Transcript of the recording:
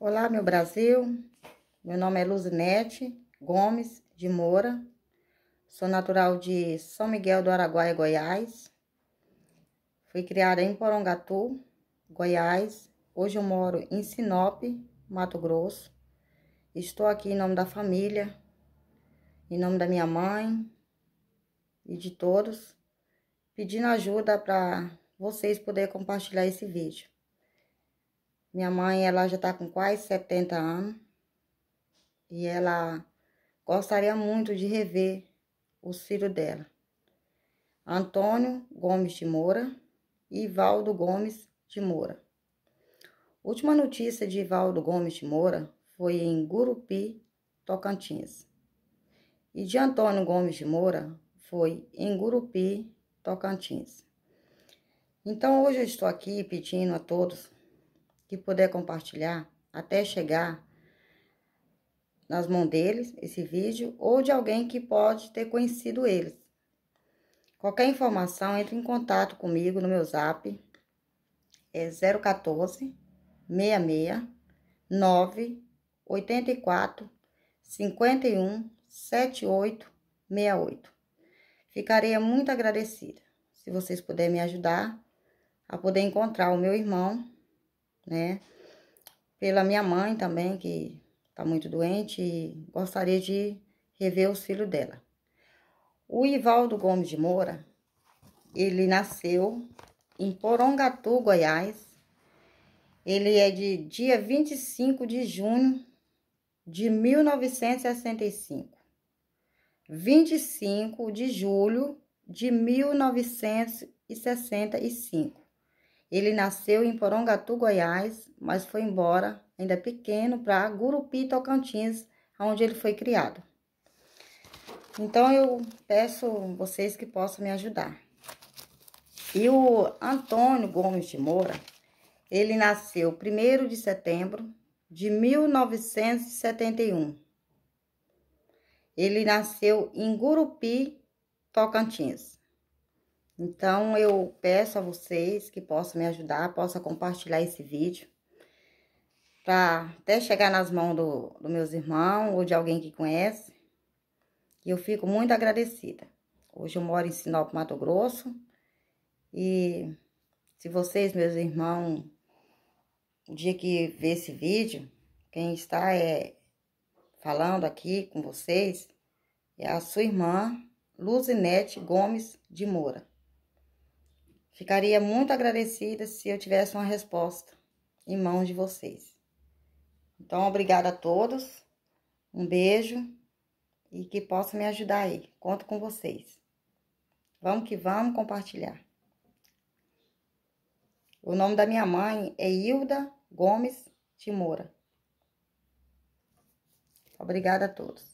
Olá, meu Brasil. Meu nome é Luzinete Gomes de Moura. Sou natural de São Miguel do Araguaia, Goiás. Fui criada em Porongatu, Goiás. Hoje eu moro em Sinop, Mato Grosso. Estou aqui em nome da família, em nome da minha mãe e de todos, pedindo ajuda para vocês poderem compartilhar esse vídeo. Minha mãe, ela já tá com quase 70 anos. E ela gostaria muito de rever o filho dela. Antônio Gomes de Moura e Valdo Gomes de Moura. Última notícia de Valdo Gomes de Moura foi em Gurupi, Tocantins. E de Antônio Gomes de Moura foi em Gurupi, Tocantins. Então hoje eu estou aqui pedindo a todos que puder compartilhar até chegar nas mãos deles esse vídeo ou de alguém que pode ter conhecido eles. Qualquer informação, entre em contato comigo no meu zap é 014 66 9 84 51 78 68. Ficaria muito agradecida se vocês puderem me ajudar a poder encontrar o meu irmão né? Pela minha mãe também, que tá muito doente e gostaria de rever os filhos dela. O Ivaldo Gomes de Moura, ele nasceu em Porongatu, Goiás. Ele é de dia 25 de junho de 1965. 25 de julho de 1965. Ele nasceu em Porongatu, Goiás, mas foi embora, ainda pequeno, para Gurupi, Tocantins, onde ele foi criado. Então eu peço vocês que possam me ajudar. E o Antônio Gomes de Moura, ele nasceu 1 de setembro de 1971. Ele nasceu em Gurupi, Tocantins. Então, eu peço a vocês que possam me ajudar, possam compartilhar esse vídeo. Pra até chegar nas mãos dos do meus irmãos ou de alguém que conhece. E eu fico muito agradecida. Hoje eu moro em Sinop, Mato Grosso. E se vocês, meus irmãos, o dia que vê esse vídeo, quem está é falando aqui com vocês é a sua irmã Luzinete Gomes de Moura. Ficaria muito agradecida se eu tivesse uma resposta em mãos de vocês. Então, obrigada a todos. Um beijo e que possa me ajudar aí. Conto com vocês. Vamos que vamos compartilhar. O nome da minha mãe é Hilda Gomes de Moura. Obrigada a todos.